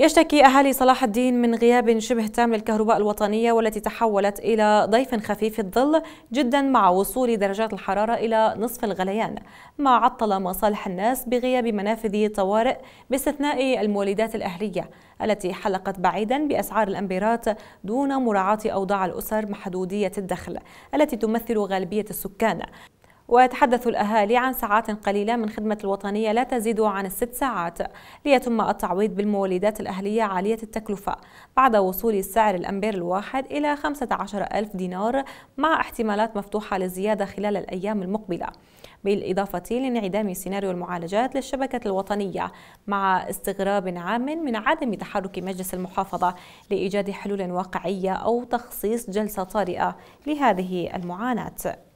يشتكي أهالي صلاح الدين من غياب شبه تام للكهرباء الوطنية والتي تحولت إلى ضيف خفيف الظل جدا مع وصول درجات الحرارة إلى نصف الغليان ما عطل مصالح الناس بغياب منافذ طوارئ باستثناء المولدات الأهلية التي حلقت بعيدا بأسعار الأمبيرات دون مراعاة أوضاع الأسر محدودية الدخل التي تمثل غالبية السكان ويتحدث الأهالي عن ساعات قليلة من خدمة الوطنية لا تزيد عن الست ساعات ليتم التعويض بالمولدات الأهلية عالية التكلفة بعد وصول سعر الأمبير الواحد إلى 15 ألف دينار مع احتمالات مفتوحة للزيادة خلال الأيام المقبلة بالإضافة لانعدام سيناريو المعالجات للشبكة الوطنية مع استغراب عام من عدم تحرك مجلس المحافظة لإيجاد حلول واقعية أو تخصيص جلسة طارئة لهذه المعاناة